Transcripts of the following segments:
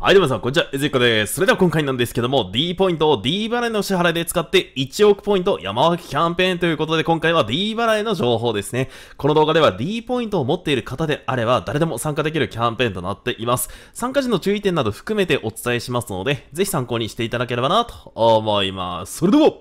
はい、どうも皆さん、こんにちは。えずいこです。それでは今回なんですけども、D ポイントを D 払いの支払いで使って1億ポイント山分けキャンペーンということで、今回は D 払いの情報ですね。この動画では D ポイントを持っている方であれば、誰でも参加できるキャンペーンとなっています。参加時の注意点など含めてお伝えしますので、ぜひ参考にしていただければなと思います。それでは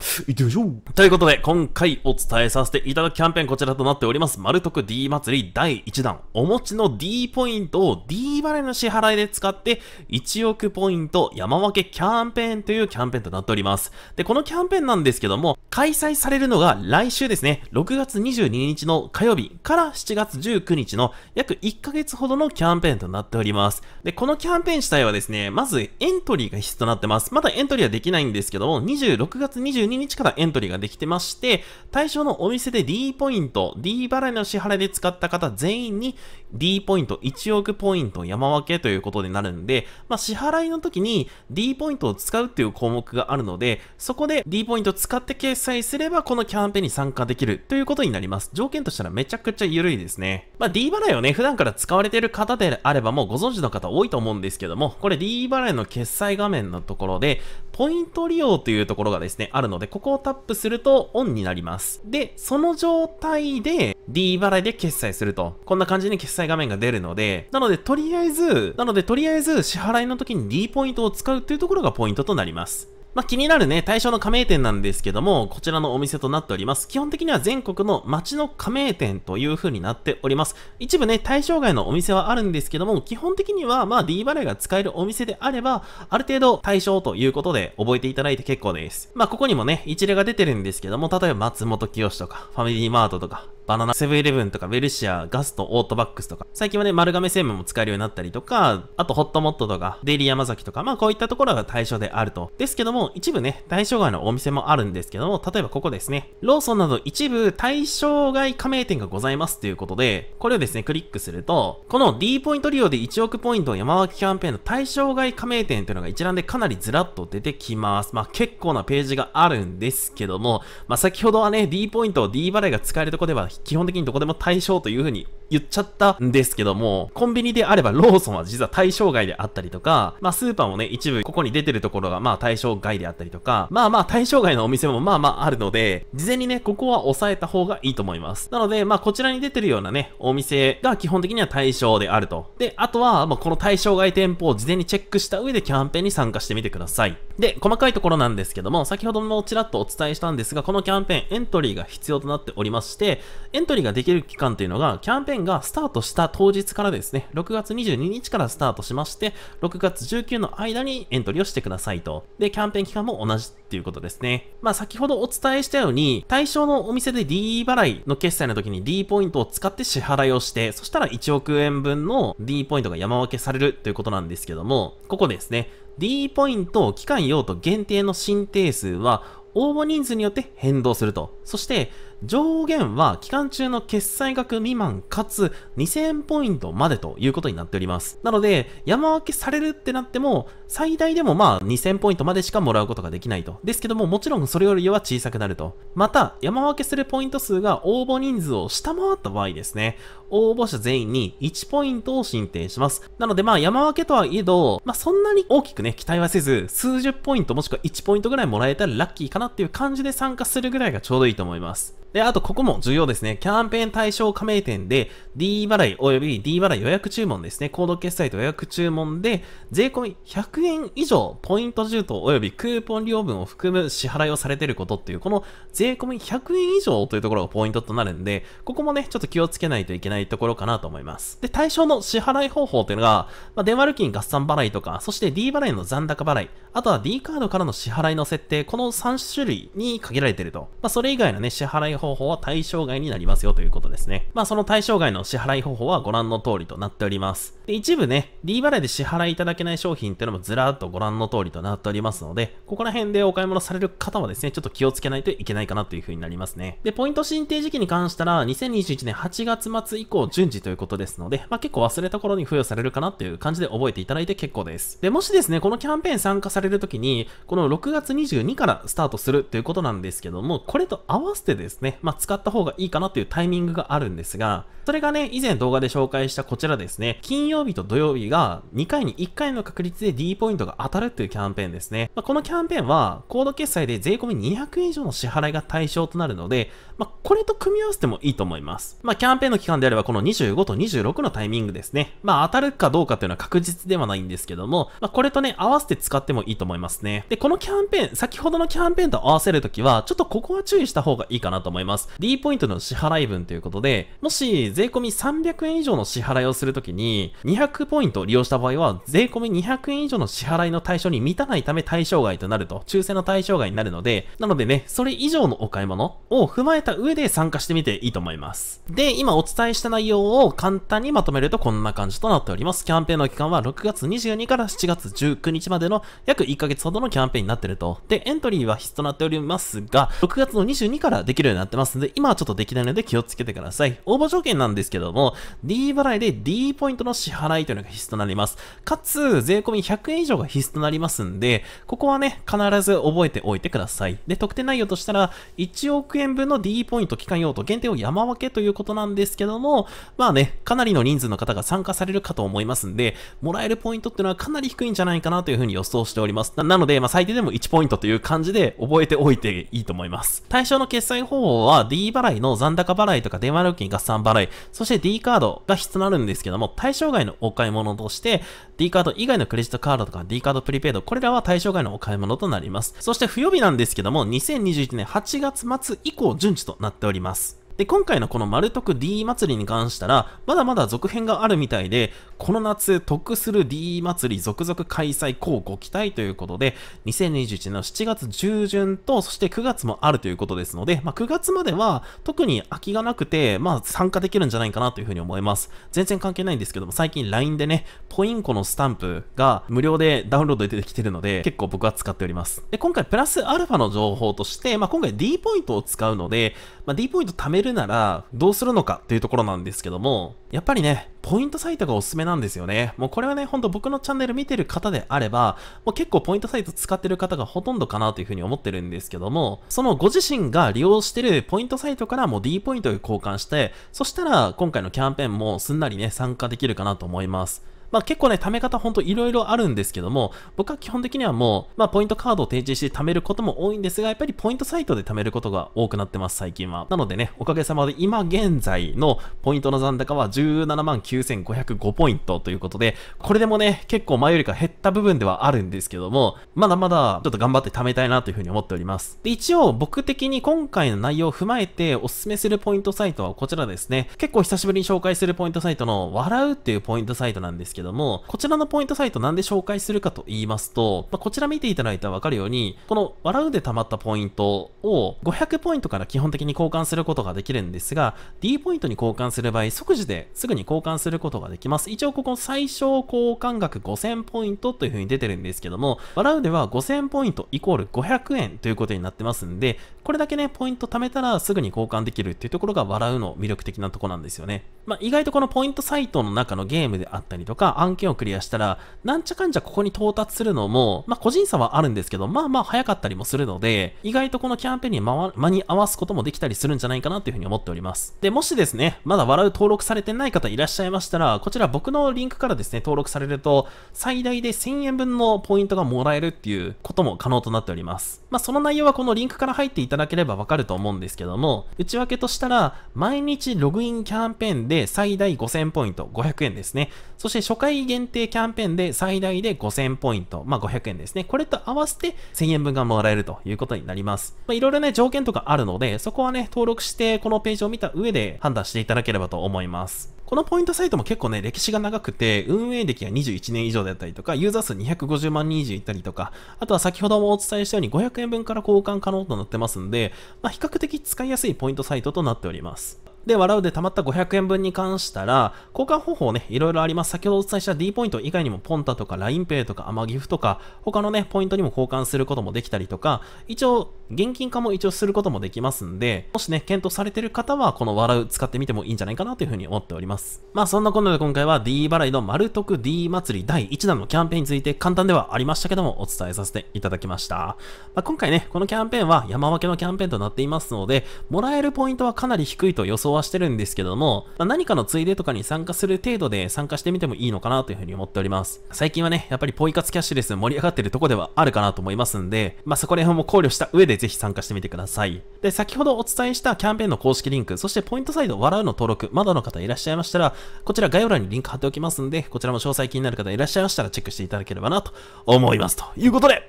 行ってみましょうということで、今回お伝えさせていただくキャンペーンこちらとなっております。丸徳 D 祭り第1弾。お持ちの D ポイントを D バレの支払いで使って、1億ポイント山分けキャンペーンというキャンペーンとなっております。で、このキャンペーンなんですけども、開催されるのが来週ですね、6月22日の火曜日から7月19日の約1ヶ月ほどのキャンペーンとなっております。で、このキャンペーン自体はですね、まずエントリーが必須となってます。まだエントリーはできないんですけども、26月22日からエントリーができてまして、対象のお店で D ポイント、D 払いの支払いで使った方全員に D ポイント1億ポイント山分けということになるんで、まあ、支払いの時に D ポイントを使うっていう項目があるので、そこで D ポイントを使って決済すればこのキャンペーンに参加できるということになります。条件としたらめちゃくちゃ緩いですね。まあ、D 払いをね、普段から使われている方であればもうご存知の方多いと思うんですけども、これ D 払いの決済画面のところで、ポイント利用というところがですね、あるので、ここをタップするとオンになります。で、その状態で D 払いで決済すると。こんな感じに決済画面が出るので、なのでとりあえず、なのでとりあえず支払いの時に D ポイントを使うというところがポイントとなります。まあ、気になるね、対象の加盟店なんですけども、こちらのお店となっております。基本的には全国の街の加盟店という風になっております。一部ね、対象外のお店はあるんですけども、基本的には、ま D バレーが使えるお店であれば、ある程度対象ということで覚えていただいて結構です。まあ、ここにもね、一例が出てるんですけども、例えば松本清とか、ファミリーマートとか、バナナセブンイレブンとか、ウェルシア、ガスト、オートバックスとか、最近はね、丸亀製麺も使えるようになったりとか、あとホットモットとか、デイリー山崎とか、まあこういったところが対象であると。ですけども、一部ね、対象外のお店もあるんですけども、例えばここですね、ローソンなど一部対象外加盟店がございますということで、これをですね、クリックすると、この D ポイント利用で1億ポイント山脇キャンペーンの対象外加盟店というのが一覧でかなりずらっと出てきます。まあ結構なページがあるんですけども、まあ先ほどはね、D ポイントを D 払いが使えるとこでは基本的にどこでも対象というふうに言っちゃったんですけども、コンビニであればローソンは実は対象外であったりとか、まあスーパーもね、一部ここに出てるところがまあ対象外であったりとか、まあまあ対象外のお店もまあまああるので、事前にね、ここは押さえた方がいいと思います。なので、まあこちらに出てるようなね、お店が基本的には対象であると。で、あとは、まあこの対象外店舗を事前にチェックした上でキャンペーンに参加してみてください。で、細かいところなんですけども、先ほどもちらっとお伝えしたんですが、このキャンペーンエントリーが必要となっておりまして、エントリーができる期間というのが、キャンペーンがスタートした当日からですね、6月22日からスタートしまして、6月19の間にエントリーをしてくださいと。で、キャンペーン期間も同じっていうことですね。まあ、先ほどお伝えしたように、対象のお店で D 払いの決済の時に D ポイントを使って支払いをして、そしたら1億円分の D ポイントが山分けされるということなんですけども、ここですね、D ポイント期間用途限定の新定数は、応募人数によって変動すると。そして、上限は期間中の決済額未満かつ2000ポイントまでということになっております。なので、山分けされるってなっても、最大でもまあ2000ポイントまでしかもらうことができないと。ですけども、もちろんそれよりは小さくなると。また、山分けするポイント数が応募人数を下回った場合ですね、応募者全員に1ポイントを申呈します。なのでまあ山分けとはいえど、まあそんなに大きくね、期待はせず、数十ポイントもしくは1ポイントぐらいもらえたらラッキーかなっていう感じで参加するぐらいがちょうどいいと思います。で、あとここも重要ですね。キャンペーン対象加盟店で D 払い及び D 払い予約注文ですね。コード決済と予約注文で、税込100円以上ポイント充当及びクーポン料分を含む支払いをされていることっていう、この税込100円以上というところがポイントとなるんで、ここもね、ちょっと気をつけないといけないところかなと思います。で、対象の支払い方法っていうのが、まあ、電話料金合算払いとか、そして D 払いの残高払い、あとは D カードからの支払いの設定、この3種類に限られていると。まあ、それ以外のね、支払い方法は対象外になりますよということですね。まあその対象外の支払い方法はご覧の通りとなっております。で、一部ね、D 払いで支払いいただけない商品っていうのもずらーっとご覧の通りとなっておりますので、ここら辺でお買い物される方はですね、ちょっと気をつけないといけないかなという風になりますね。で、ポイント申請時期に関したら、2021年8月末以降順次ということですので、まあ結構忘れた頃に付与されるかなっていう感じで覚えていただいて結構です。で、もしですね、このキャンペーン参加されるときに、この6月22からスタートするということなんですけども、これと合わせてですね、ね、まあ、使った方がいいかなというタイミングがあるんですが、それがね、以前動画で紹介したこちらですね、金曜日と土曜日が2回に1回の確率で D ポイントが当たるというキャンペーンですね。まあ、このキャンペーンは、コード決済で税込み200円以上の支払いが対象となるので、まあ、これと組み合わせてもいいと思います。まあ、キャンペーンの期間であれば、この25と26のタイミングですね。まあ、当たるかどうかというのは確実ではないんですけども、まあ、これとね、合わせて使ってもいいと思いますね。で、このキャンペーン、先ほどのキャンペーンと合わせるときは、ちょっとここは注意した方がいいかなと思います。います。D ポイントの支払い分ということで、もし税込み300円以上の支払いをするときに、200ポイントを利用した場合は、税込み200円以上の支払いの対象に満たないため対象外となると、抽選の対象外になるので、なのでね、それ以上のお買い物を踏まえた上で参加してみていいと思います。で、今お伝えした内容を簡単にまとめるとこんな感じとなっております。キャンペーンの期間は6月22から7月19日までの約1ヶ月ほどのキャンペーンになっていると。で、エントリーは必須となっておりますが、6月の22からできるようになってってますんで、今はちょっとできないので気をつけてください。応募条件なんですけども、D 払いで D ポイントの支払いというのが必須となります。かつ、税込み100円以上が必須となりますんで、ここはね、必ず覚えておいてください。で、特典内容としたら、1億円分の D ポイント期間用途限定を山分けということなんですけども、まあね、かなりの人数の方が参加されるかと思いますんで、もらえるポイントっていうのはかなり低いんじゃないかなというふうに予想しております。なので、まあ最低でも1ポイントという感じで覚えておいていいと思います。対象の決済方法方は D 払いの残高払いとか電話料金合算払い、そして D カードが必要になるんですけども、対象外のお買い物として、D カード以外のクレジットカードとか D カードプリペイド、これらは対象外のお買い物となります。そして付与日なんですけども、2021年8月末以降順次となっております。で、今回のこの丸徳 D 祭りに関したら、まだまだ続編があるみたいで、この夏得する D 祭り続々開催、こうご期待ということで、2021年の7月中旬と、そして9月もあるということですので、まあ、9月までは特に空きがなくて、まあ、参加できるんじゃないかなというふうに思います。全然関係ないんですけども、最近 LINE でね、ポインコのスタンプが無料でダウンロードで出てきてるので、結構僕は使っております。で、今回プラスアルファの情報として、まあ、今回 D ポイントを使うので、まあ、D ポイント貯めるるなら、どうするのかっていうところなんですけども、やっぱりね、ポイントサイトがおすすめなんですよね。もうこれはね、ほんと僕のチャンネル見てる方であれば、もう結構ポイントサイト使ってる方がほとんどかなというふうに思ってるんですけども、そのご自身が利用してるポイントサイトからもう D ポイントを交換して、そしたら今回のキャンペーンもすんなりね、参加できるかなと思います。まあ結構ね、貯め方ほんといろいろあるんですけども、僕は基本的にはもう、まあポイントカードを提示して貯めることも多いんですが、やっぱりポイントサイトで貯めることが多くなってます、最近は。なのでね、おかげさまで今現在のポイントの残高は17万9505ポイントということで、これでもね、結構前よりか減った部分ではあるんですけども、まだまだちょっと頑張って貯めたいなというふうに思っております。で、一応僕的に今回の内容を踏まえておすすめするポイントサイトはこちらですね。結構久しぶりに紹介するポイントサイトの笑うっていうポイントサイトなんですけどけども、こちらのポイントサイトなんで紹介するかと言いますと、まあ、こちら見ていただいたらわかるように、この笑うで溜まったポイントを500ポイントから基本的に交換することができるんですが、D ポイントに交換する場合、即時ですぐに交換することができます。一応ここ最小交換額5000ポイントという風に出てるんですけども、笑うでは5000ポイントイコール500円ということになってますんで、これだけね、ポイント貯めたらすぐに交換できるっていうところが笑うの魅力的なとこなんですよね。まあ、意外とこのポイントサイトの中のゲームであったりとか、案件をクリアしたら、なんちゃかんちゃここに到達するのも、まあ、個人差はあるんですけど、まあまあ早かったりもするので、意外とこのキャンペーンに間に合わすこともできたりするんじゃないかなというふうに思っております。で、もしですね、まだ笑う登録されてない方いらっしゃいましたら、こちら僕のリンクからですね、登録されると、最大で1000円分のポイントがもらえるっていうことも可能となっております。まあ、その内容はこのリンクから入っていただければわかると思うんですけども、内訳としたら、毎日ログインキャンペーンで最大5000ポイント、500円ですね。そして初回限定キャンペーンで最大で5000ポイント、まあ、500円ですね。これと合わせて1000円分がもらえるということになります。まいろいろね、条件とかあるので、そこはね、登録してこのページを見た上で判断していただければと思います。このポイントサイトも結構ね、歴史が長くて、運営歴が21年以上だったりとか、ユーザー数250万人以上いたりとか、あとは先ほどもお伝えしたように500円分から交換可能となってますんで、まあ、比較的使いやすいポイントサイトとなっております。で、笑うで貯まった500円分に関したら、交換方法ね、いろいろあります。先ほどお伝えした D ポイント以外にも、ポンタとか LINEPay とか、アマギフとか、他のね、ポイントにも交換することもできたりとか、一応、現金化も一応することもできますんで、もしね、検討されてる方は、この笑う使ってみてもいいんじゃないかなというふうに思っております。まあ、そんなことで今回は D 払いの丸得 D 祭り第1弾のキャンペーンについて簡単ではありましたけども、お伝えさせていただきました。まあ、今回ね、このキャンペーンは山分けのキャンペーンとなっていますので、もらえるポイントはかなり低いと予想ははしてるんですけども、まあ、何かのついでとかに参加する程度で参加してみてもいいのかなというふうに思っております。最近はね、やっぱりポイ活キャッシュレス盛り上がってるとこではあるかなと思いますんで、まあ、そこら辺も考慮した上でぜひ参加してみてください。で、先ほどお伝えしたキャンペーンの公式リンク、そしてポイントサイド笑うの登録、まだの方いらっしゃいましたら、こちら概要欄にリンク貼っておきますんで、こちらも詳細気になる方いらっしゃいましたらチェックしていただければなと思います。ということで、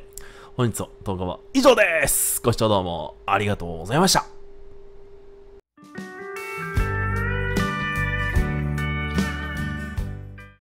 本日の動画は以上です。ご視聴どうもありがとうございました。